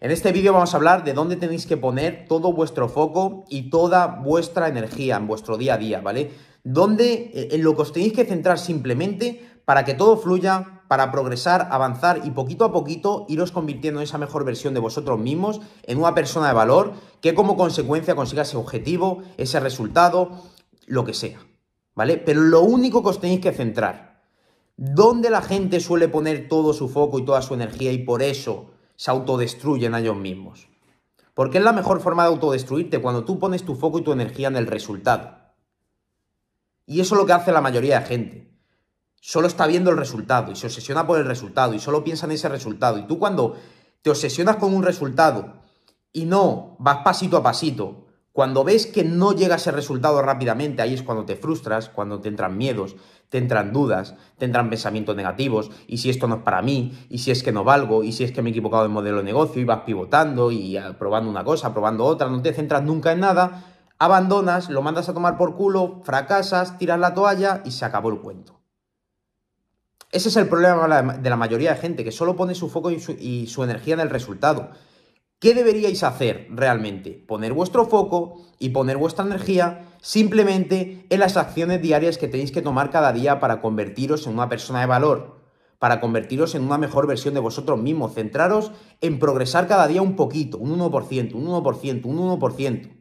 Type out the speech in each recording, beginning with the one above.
En este vídeo vamos a hablar de dónde tenéis que poner todo vuestro foco y toda vuestra energía en vuestro día a día, ¿vale? Dónde, eh, en lo que os tenéis que centrar simplemente para que todo fluya, para progresar, avanzar y poquito a poquito iros convirtiendo en esa mejor versión de vosotros mismos, en una persona de valor que como consecuencia consiga ese objetivo, ese resultado, lo que sea, ¿vale? Pero lo único que os tenéis que centrar, dónde la gente suele poner todo su foco y toda su energía y por eso se autodestruyen a ellos mismos. Porque es la mejor forma de autodestruirte cuando tú pones tu foco y tu energía en el resultado. Y eso es lo que hace la mayoría de gente. Solo está viendo el resultado y se obsesiona por el resultado y solo piensa en ese resultado. Y tú cuando te obsesionas con un resultado y no vas pasito a pasito cuando ves que no llega ese resultado rápidamente, ahí es cuando te frustras, cuando te entran miedos, te entran dudas, te entran pensamientos negativos, y si esto no es para mí, y si es que no valgo, y si es que me he equivocado de modelo de negocio, y vas pivotando y ah, probando una cosa, probando otra, no te centras nunca en nada, abandonas, lo mandas a tomar por culo, fracasas, tiras la toalla y se acabó el cuento. Ese es el problema de la mayoría de gente, que solo pone su foco y su energía en el resultado ¿Qué deberíais hacer realmente? Poner vuestro foco y poner vuestra energía simplemente en las acciones diarias que tenéis que tomar cada día para convertiros en una persona de valor, para convertiros en una mejor versión de vosotros mismos. Centraros en progresar cada día un poquito, un 1%, un 1%, un 1%.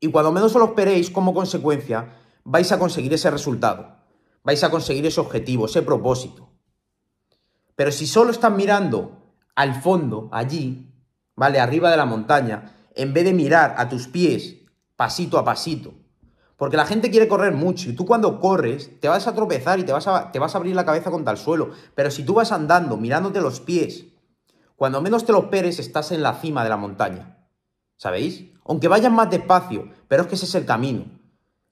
Y cuando menos os lo esperéis, como consecuencia, vais a conseguir ese resultado, vais a conseguir ese objetivo, ese propósito. Pero si solo están mirando al fondo, allí, ¿vale? Arriba de la montaña, en vez de mirar a tus pies pasito a pasito. Porque la gente quiere correr mucho y tú cuando corres te vas a tropezar y te vas a, te vas a abrir la cabeza contra el suelo. Pero si tú vas andando, mirándote los pies, cuando menos te lo peres estás en la cima de la montaña. ¿Sabéis? Aunque vayas más despacio, pero es que ese es el camino.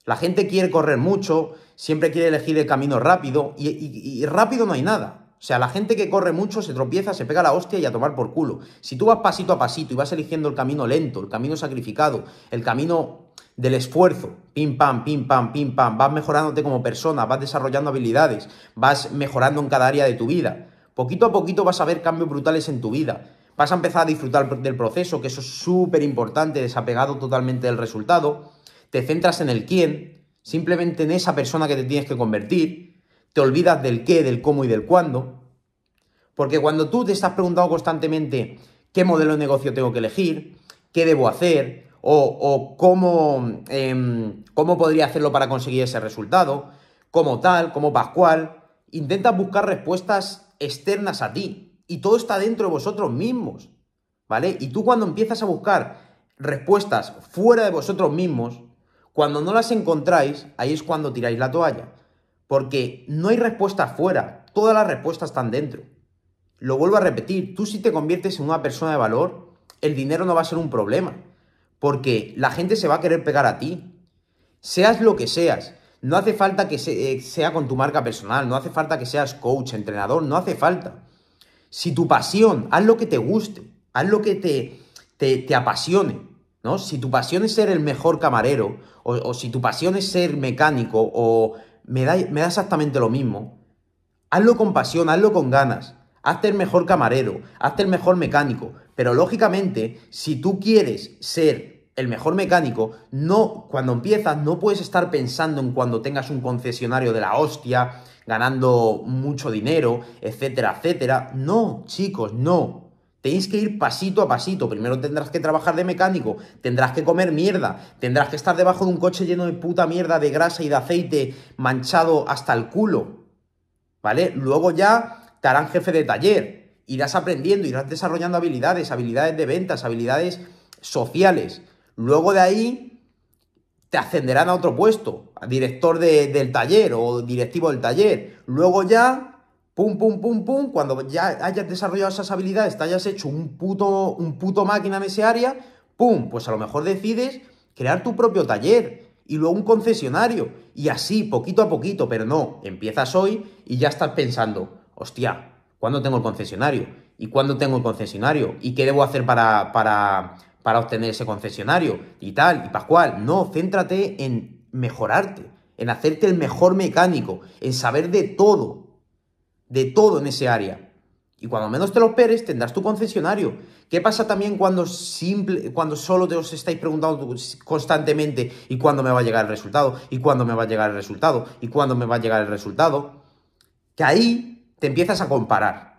La gente quiere correr mucho, siempre quiere elegir el camino rápido y rápido no hay nada. O sea, la gente que corre mucho se tropieza, se pega la hostia y a tomar por culo. Si tú vas pasito a pasito y vas eligiendo el camino lento, el camino sacrificado, el camino del esfuerzo, pim pam, pim pam, pim pam, vas mejorándote como persona, vas desarrollando habilidades, vas mejorando en cada área de tu vida. Poquito a poquito vas a ver cambios brutales en tu vida. Vas a empezar a disfrutar del proceso, que eso es súper importante, desapegado totalmente del resultado. Te centras en el quién, simplemente en esa persona que te tienes que convertir te olvidas del qué, del cómo y del cuándo. Porque cuando tú te estás preguntando constantemente qué modelo de negocio tengo que elegir, qué debo hacer o, cómo, em, cómo podría hacerlo para conseguir ese resultado, como tal, como pascual, intentas buscar respuestas externas a ti. Y todo está dentro de vosotros mismos. ¿Vale? Y tú cuando empiezas a buscar respuestas fuera de vosotros mismos, cuando no las encontráis, ahí es cuando tiráis la toalla. Porque no hay respuesta fuera, todas las respuestas están dentro. Lo vuelvo a repetir, tú si te conviertes en una persona de valor, el dinero no va a ser un problema, porque la gente se va a querer pegar a ti. Seas lo que seas, no hace falta que eh, sea con tu marca personal, no hace falta que seas coach, entrenador, no hace falta. Si tu pasión, haz lo que te guste, haz lo que te, te, apasione, ¿no? Si tu pasión es ser el mejor camarero, o si tu pasión es ser mecánico, o me da, me da exactamente lo mismo. Hazlo con pasión, hazlo con ganas. Hazte el mejor camarero, hazte el mejor mecánico. Pero lógicamente, si tú quieres ser el mejor mecánico, no, cuando empiezas, no puedes estar pensando en cuando tengas un concesionario de la hostia, ganando mucho dinero, etcétera, etcétera. No, chicos, no. Tenéis que ir pasito a pasito. Primero tendrás que trabajar de mecánico, tendrás que comer mierda, tendrás que estar debajo de un coche lleno de puta mierda de grasa y de aceite manchado hasta el culo. ¿Vale? Luego ya te harán jefe de taller. Irás aprendiendo, irás desarrollando habilidades, habilidades de ventas, habilidades sociales. Luego de ahí te ascenderán a otro puesto, a director del taller o directivo del taller. Luego ya pum, pum, pum, pum, cuando ya hayas desarrollado esas habilidades, te hayas hecho un puto, un puto máquina en ese área, pum, pues a lo mejor decides crear tu propio taller y luego un concesionario y así, poquito a poquito, pero no, empiezas hoy y ya estás pensando, hostia, ¿cuándo tengo el concesionario? ¿Y cuándo tengo el concesionario? ¿Y qué debo hacer para, para, para obtener ese concesionario? Y tal, y Pascual, no, céntrate en mejorarte, en hacerte el mejor mecánico, en saber de todo, de todo en ese área. Y cuando menos te lo esperes, tendrás tu concesionario. ¿Qué pasa también cuando, simple, cuando solo te os estáis preguntando constantemente y cuándo me va a llegar el resultado? ¿Y cuándo me va a llegar el resultado? ¿Y cuándo me va a llegar el resultado? Que ahí te empiezas a comparar.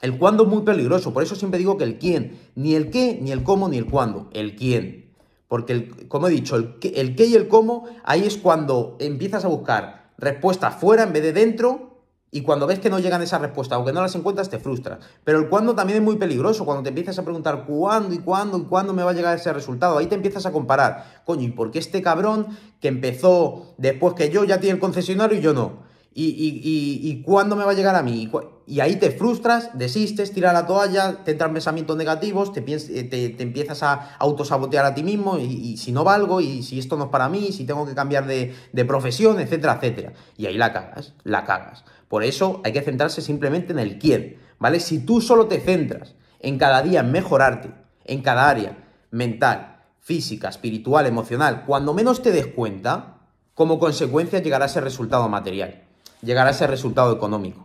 El cuándo es muy peligroso, por eso siempre digo que el quién, ni el qué, ni el cómo, ni el cuándo, el quién. Porque, como he dicho, el qué, el qué y el cómo, ahí es cuando empiezas a buscar respuestas fuera en vez de dentro y cuando ves que no llegan esas respuestas o que no las encuentras, te frustras. Pero el cuándo también es muy peligroso, cuando te empiezas a preguntar cuándo y cuándo y cuándo me va a llegar ese resultado. Ahí te empiezas a comparar. Coño, ¿y por qué este cabrón que empezó después que yo ya tiene el concesionario y yo no? ¿Y, y, y cuándo me va a llegar a mí? y ahí te frustras, desistes, tiras la toalla, te entran pensamientos negativos, te, eh, te, empiezas a autosabotear a ti mismo y, si no valgo, y si esto no es para mí, si tengo que cambiar de, profesión, etcétera, etcétera. Y ahí la cagas, la cagas. Por eso hay que centrarse simplemente en el quién, ¿vale? Si tú solo te centras en cada día en mejorarte, en cada área, mental, física, espiritual, emocional, cuando menos te des cuenta, como consecuencia llegará ese resultado material, llegará ese resultado económico.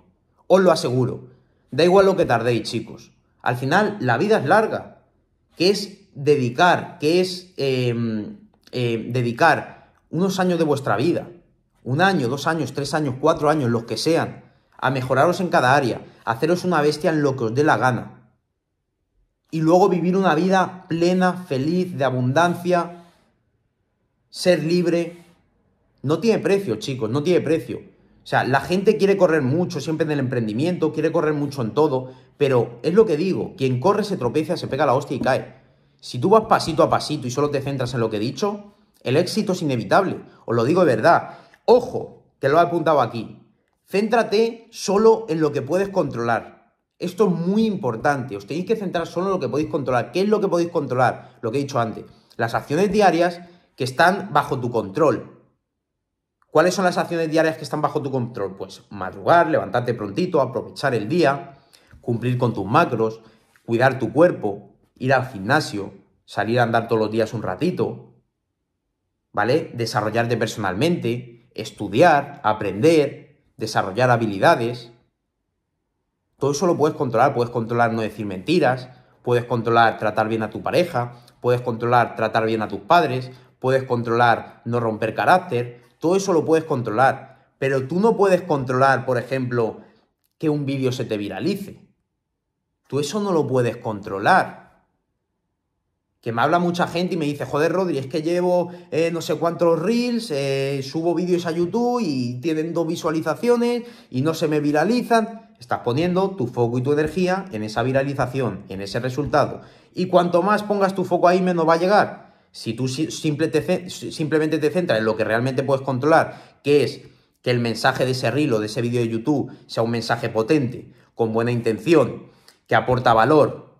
Os lo aseguro. Da igual lo que tardéis, chicos. Al final, la vida es larga. Que es dedicar, que es em, em, dedicar unos años de vuestra vida, un año, dos años, tres años, cuatro años, los que sean, a mejoraros en cada área, haceros una bestia en lo que os dé la gana. Y luego vivir una vida plena, feliz, de abundancia, ser libre. No tiene precio, chicos, no tiene precio. O sea, la gente quiere correr mucho siempre en el emprendimiento, quiere correr mucho en todo, pero es lo que digo, quien corre se tropieza, se pega la hostia y cae. Si tú vas pasito a pasito y solo te centras en lo que he dicho, el éxito es inevitable, os lo digo de verdad. Ojo, te lo he apuntado aquí. Céntrate solo en lo que puedes controlar. Esto es muy importante, os tenéis que centrar solo en lo que podéis controlar. ¿Qué es lo que podéis controlar? Lo que he dicho antes, las acciones diarias que están bajo tu control, ¿Cuáles son las acciones diarias que están bajo tu control? Pues madrugar, levantarte prontito, aprovechar el día, cumplir con tus macros, cuidar tu cuerpo, ir al gimnasio, salir a andar todos los días un ratito, ¿vale? Desarrollarte personalmente, estudiar, aprender, desarrollar habilidades. Todo eso lo puedes controlar, puedes controlar no decir mentiras, puedes controlar tratar bien a tu pareja, puedes controlar tratar bien a tus padres, puedes controlar no romper carácter, todo eso lo puedes controlar, pero tú no puedes controlar, por ejemplo, que un vídeo se te viralice. Tú eso no lo puedes controlar. Que me habla mucha gente y me dice, joder, Rodri, es que llevo eh, no sé cuántos reels, eh, subo vídeos a YouTube y tienen dos visualizaciones y no se me viralizan. Estás poniendo tu foco y tu energía en esa viralización, en ese resultado. Y cuanto más pongas tu foco ahí, menos va a llegar. Si tú simplemente te centras en lo que realmente puedes controlar, que es que el mensaje de ese reel o de ese vídeo de YouTube sea un mensaje potente, con buena intención, que aporta valor,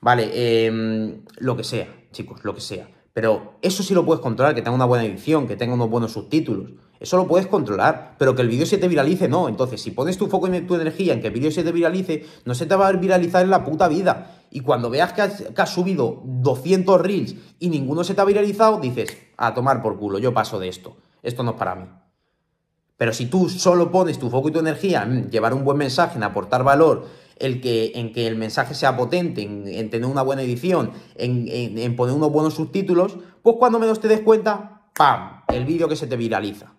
¿vale? Em, lo que sea, chicos, lo que sea. Pero eso sí lo puedes controlar, que tenga una buena edición, que tenga unos buenos subtítulos. Eso lo puedes controlar, pero que el vídeo se te viralice, no. Entonces, si pones tu foco y tu energía en que el vídeo se te viralice, no se te va a viralizar en la puta vida y cuando veas que has, subido 200 reels y ninguno se te ha viralizado, dices, a tomar por culo, yo paso de esto, esto no es para mí. Pero si tú solo pones tu foco y tu energía en llevar un buen mensaje, en aportar valor, el que, en que el mensaje sea potente, en, tener una buena edición, en, en poner unos buenos subtítulos, pues cuando menos te des cuenta, ¡pam! El vídeo que se te viraliza.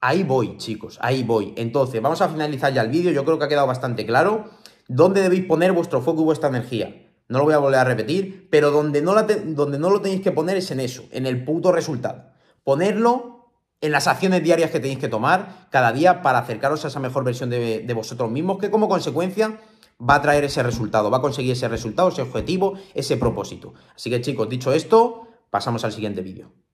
Ahí voy, chicos, ahí voy. Entonces, vamos a finalizar ya el vídeo. Yo creo que ha quedado bastante claro dónde debéis poner vuestro foco y vuestra energía. No lo voy a volver a repetir, pero donde no, la donde no lo tenéis que poner es en eso, en el puto resultado. Ponerlo en las acciones diarias que tenéis que tomar cada día para acercaros a esa mejor versión de, de vosotros mismos, que como consecuencia va a traer ese resultado, va a conseguir ese resultado, ese objetivo, ese propósito. Así que chicos, dicho esto, pasamos al siguiente vídeo.